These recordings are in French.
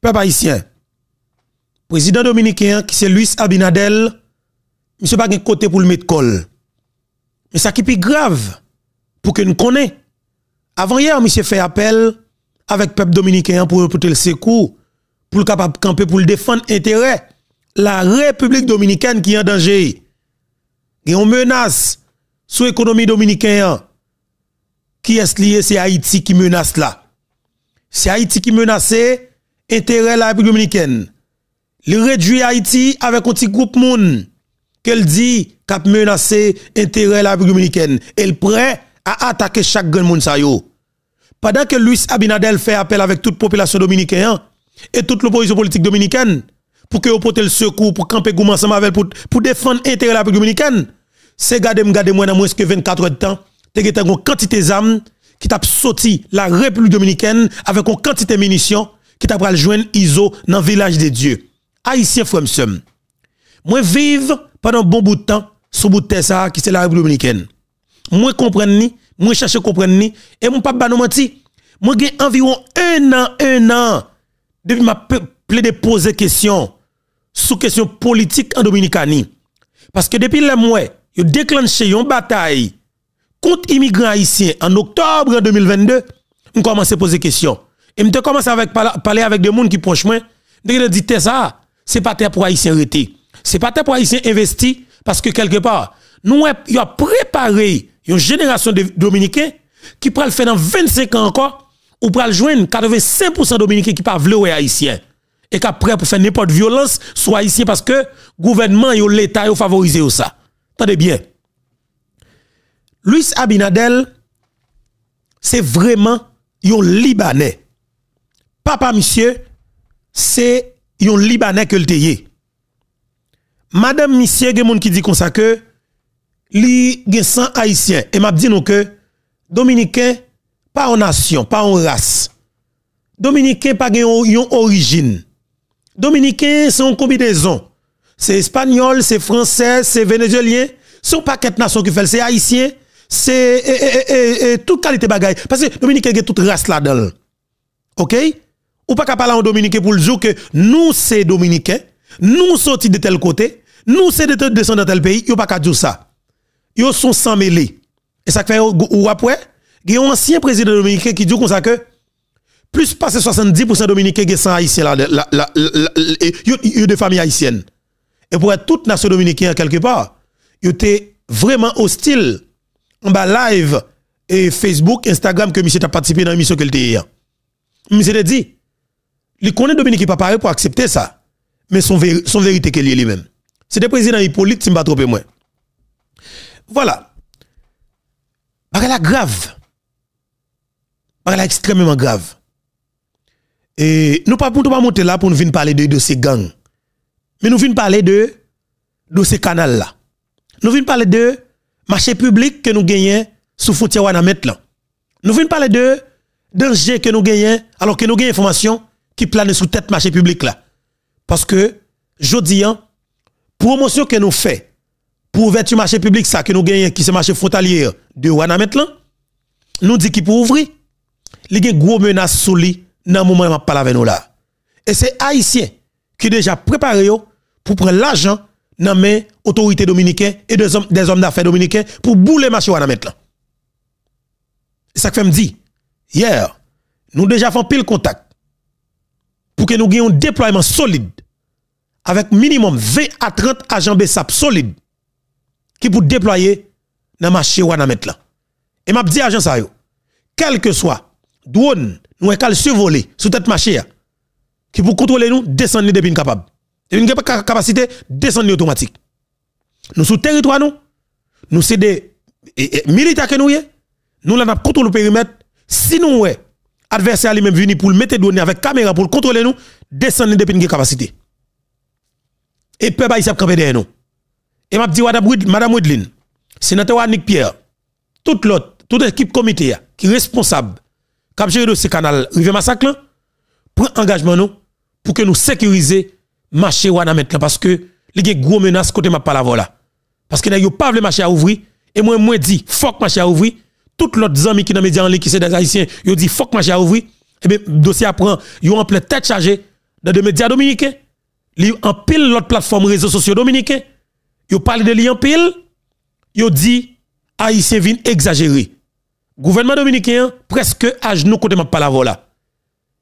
peuple haïtien, président dominicain, qui c'est Luis Abinadel, monsieur pas côté pour le mettre col. Mais ça qui est grave, pour que nous connaissions, avant hier, monsieur fait appel avec peuple dominicain pour le secours, pour le capable camper, pour le défendre intérêt. La République dominicaine qui est en danger. Et on menace sur l'économie dominicaine. Qui est lié? C'est Haïti qui menace là. C'est Haïti qui menace intérêt la République dominicaine. Il réduit Haïti avec un petit groupe monde qu'elle dit a menacer intérêt la République dominicaine. Elle prêt à attaquer chaque grand monde Pendant que Luis Abinadel fait appel avec toute population dominicaine et toute l'opposition politique dominicaine pour que vous le secours pour camper Gouman ensemble pour, défendre de la République dominicaine. C'est garder garder moins dans moins que 24 heures de temps, tu une quantité d'armes qui t'a sauté la République dominicaine avec une quantité de munitions qui t'a pral joindre ISO dans le village de Dieu. Haïtien Fremsem. Moi vive pendant bon bout de temps sous bout de terre ça qui c'est la République dominicaine. Moi comprendre ni, moi à comprendre ni et mon papa ba nous menti. Moi j'ai environ un an, un an depuis m'a de poser question sous question politique en Dominicanie. Parce que depuis le mois, ils déclenché une bataille contre immigrants haïtiens en octobre 2022, on commence à poser question. Et je commence à parler avec des gens qui proches moi. Je dit que ça, c'est pas terre pour haïtien arrêter. C'est pas terre pour haïtien investir parce que quelque part, nous avons préparé une génération de dominicains qui pourra le faire dans 25 ans encore ou pourra le joindre 85% dominicains qui pas être haïtien et qui prêt pour faire n'importe violence soit haïtien parce que gouvernement et l'état ont favorisé ça. Attendez bien. Luis Abinadel, c'est vraiment un Libanais. Papa, monsieur, c'est un Libanais que le Madame, monsieur, il y a qui dit comme ça que li gen 100 haïtiens et m'a dit nous que dominicain pas en nation pas en race dominicain pas gen origine dominicain c'est une combinaison c'est espagnol c'est français c'est vénézuélien pas paquet nations qui fait c'est haïtien c'est toute qualité bagaille parce que dominicain gen toute race là-dedans OK ou pas qu'à parler en dominicain pour le jour que nous c'est dominicains, nous sortis de tel côté, nous c'est de descendre dans tel pays, yo pas qu'à dire ça. Yo sont sans mêlés. Et ça fait ou après, il y a un ancien président dominicain qui dit comme ça que plus de 70% dominicains qui sont haïtiens là, là, là, des familles de famille haïtienne. Et pour être toute nation dominicaine quelque part, yo était vraiment hostile en bas live et Facebook, Instagram que monsieur t'a participé dans l'émission que le hier. Monsieur t'a dit il connaît Dominique qui pas paré pour accepter ça. Mais son, vérité qu'il est lui-même. C'était président Hippolyte, si je ne pas moins. Voilà. Parlez-la grave. la extrêmement grave. Et nous ne pouvons pas monter là pour nous parler de, ces gangs. Mais nous venons parler de, de ces canals-là. Nous venons parler de marché public que nous gagnons sous frontière Namet. Nous venons parler de danger que nous gagnons alors que nous gagnons information qui plane sous tête marché public là. Parce que, je dis, la promotion que nous faisons pour ouvrir marché public, ça que nous gagnons, qui c'est marché frontalier de Wanametlan nous dit qu'il pour ouvrir. Il y a une grosse menace sous lui dans le moment où je parle avec nous là. Et c'est Haïtien qui déjà préparé pour prendre l'argent dans les autorités dominicaines et des hommes, d'affaires dominicains pour bouler marché Wanametlan maintenant. ça que je me dis. Hier, nous déjà fait pile contact que nous ayons un déploiement solide avec minimum 20 à 30 agents BSAP solides qui pour déployer dans le marché ou dans mettre là. Et m'a dit agent ça quel que soit drone nous est survolé sous tête marché hein, qui pour contrôler nous descendre depuis capable. Et une capacité descendre automatique. Nous sur territoire nous sommes c'est des militaires que nous y nous contrôle le périmètre si nous ouais Adversaire lui-même venu pour le mettre données avec caméra pour le contrôler nous, descendre depuis une capacité. Et peuple haïtien camper derrière nous. Et m'a dit madame Woodline sénateur Nick Pierre, toute l'autre, toute l'équipe comité qui est responsable cap gérer ce canal rivière massacre prend engagement nous pour que nous sécuriser marché wana mettre parce que il y a gros menace côté m'a pas la voilà. Parce que a pas le marché à ouvrir et moi moi dit fuck que marché à ouvrir toutes l'autre amis qui dans les médias en ligne, qui sont des Haïtiens, ils dit fuck marché à ouvri Et eh bien, dossier apprend, ils ont en plein tête chargée dans des médias dominicains. Ils en pile l'autre plateforme réseaux sociaux dominicains. Ils parlent de li en pile. Ils dit haïtiens viennent exagérer. Gouvernement dominicain, presque à genoux côté ma voie. là.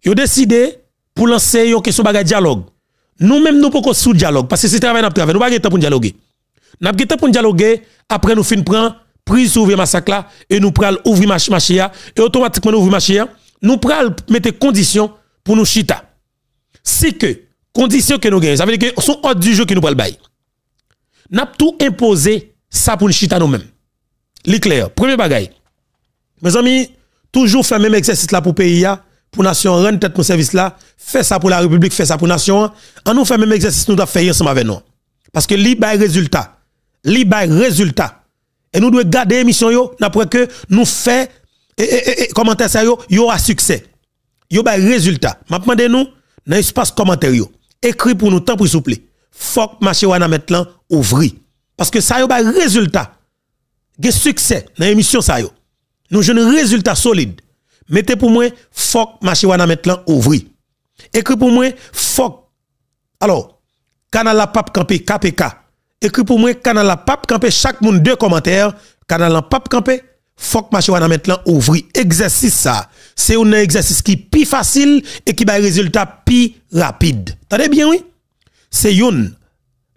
Ils décidé pour lancer une question de dialogue. Nous-mêmes, nous pouvons sous dialogue. Parce que c'est travail, nous travail. Nous pouvons pas de temps pour dialoguer. Nous n'avons pas de temps pour dialoguer. Après, nous fin prendre prise ouvrir massacre là, et nous pral ouvrir machia et automatiquement nous ouvrir machia nous pral mettre conditions pour nous chita. si que, conditions que nous gagnons, ça veut dire que son ordre du jeu que nous pral bail. N'a tout imposé ça pour nous chita nous-mêmes. L'éclair, premier bagaille. Mes amis, toujours faire même exercice là pour pays pour nation rendre tête pour service là, fait ça pour la République, fait ça pour nation. On nous le même exercice nous devons faire ensemble avec nous. Parce que li résultat. Li résultat. Et nous devons garder l'émission, après que nous faisons, et, commentaire ça, yo, yo a succès. Yo ba résultat. Maintenant nous, dans l'espace commentaire, écrit pour nous, tant pour vous plaît. Fok marché wana ouvri. Parce que ça yo ba résultat. Ge succès dans l'émission ça yo. Nous un résultat solide. Mettez pour moi, fok marché wana mettre ouvri. Écrit pour moi, Foc, Alors, canal la pape campé, KPK écrit pour moi canal la pape camper chaque monde deux commentaires canal la pape camper faut que wana maintenant ouvri exercice ça c'est un exercice qui plus facile et qui a résultat plus rapide Tendez bien oui c'est un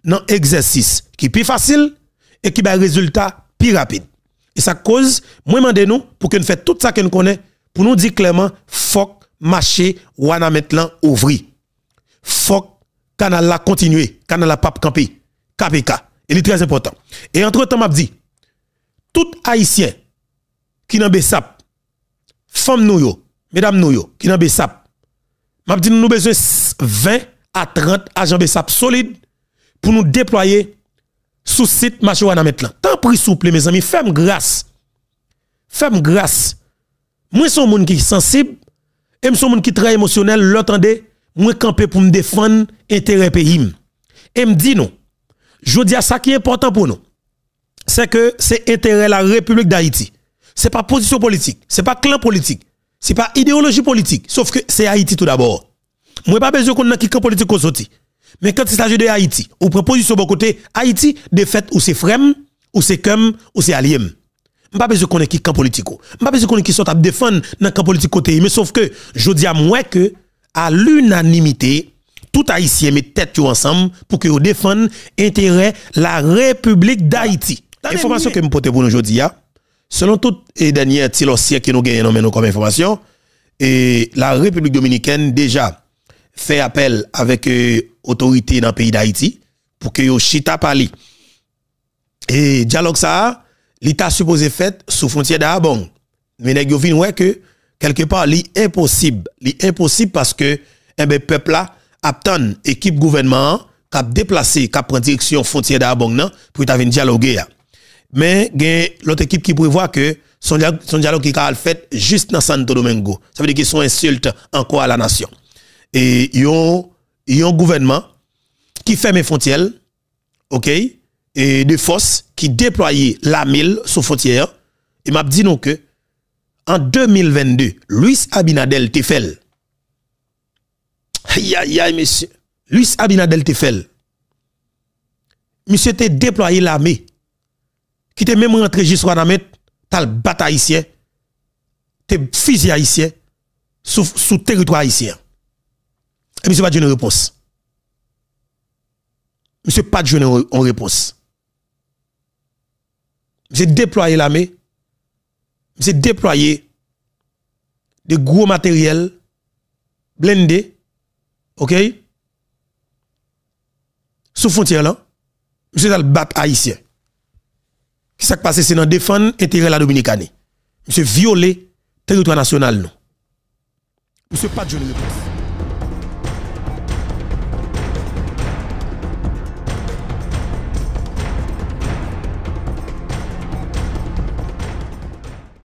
non exercice qui plus facile et qui a résultat plus rapide et ça cause moi à nous pour que nous fait tout ça que nous connaît pour nous dire clairement faut marché wana maintenant ouvri. faut canal la continuer canal la pape camper KPK. Il est très important. Et entre-temps, m'a dit, tout Haïtien qui n'a sap, femmes nous mesdames nous yo, qui n'a BESAP, m'a dit, nous avons besoin 20 à 30 agents BESAP solides pour nous déployer sous site Machoana maintenant. Tant pris souple, mes amis, femme grâce. Femme grâce. Moi, je suis un monde qui sensible, et je suis un monde qui très émotionnel, l'entendez, moi, campé pour me défendre intérêt pays. Et me dit non, je dis à ça qui est important pour nous. C'est que c'est intérêt la République d'Haïti. C'est pas position politique, c'est pas clan politique, c'est pas idéologie politique, sauf que c'est Haïti tout d'abord. Moi pas besoin qu'on ait camp politique au sorti. Mais quand il s'agit de Haïti, ou prend position bon côté, Haïti de fait ou c'est frem, ou c'est comme ou c'est allié. pas besoin qu'on ait un camp politique. Pas besoin qu'on ait qui sorte à défendre dans camp politique côté, mais sauf que je dis à moi que à l'unanimité tout haïtien met tête ensemble pour que vous l'intérêt intérêt la République d'Haïti. Information que me porte pour nous aujourd'hui hein. selon toutes les dernières que nous gagnons comme information et la République dominicaine déjà fait appel avec euh, autorité dans le pays d'Haïti pour que vous chita parler Et dialogue ça, l'État supposé fait sous frontière d'abong Mais nèg yo que quelque part li impossible, impossible parce que un eh ben, peuple là aptan équipe gouvernement a déplacé cap prend direction frontière d'Abong pour une dialoguer mais a l'autre équipe qui prévoit que son, dialogue, son qui a fait juste dans Santo Domingo ça veut dire qu'ils sont insultes encore à la nation et yon un gouvernement qui ferme les frontières OK et des forces qui déployent la mille sur frontière et m'a dit non que en 2022 Luis Abinadel Tefel Aïe, aïe, aïe, monsieur. Luis Abinadel te Monsieur te déployé l'armée. Qui te même rentré jusqu'à la mettre. T'as le ici. T'es fusil haïtien. Sous, sous territoire haïtien. Et monsieur pas de réponse. Monsieur pas de une réponse. Monsieur déployé l'armée. Monsieur déployé de gros matériel blindé OK Sous frontière là, monsieur le haïtien. Qui s'est passé c'est dans défendre intérêt la dominicaine. Monsieur violé territoire national nous. Monsieur pas de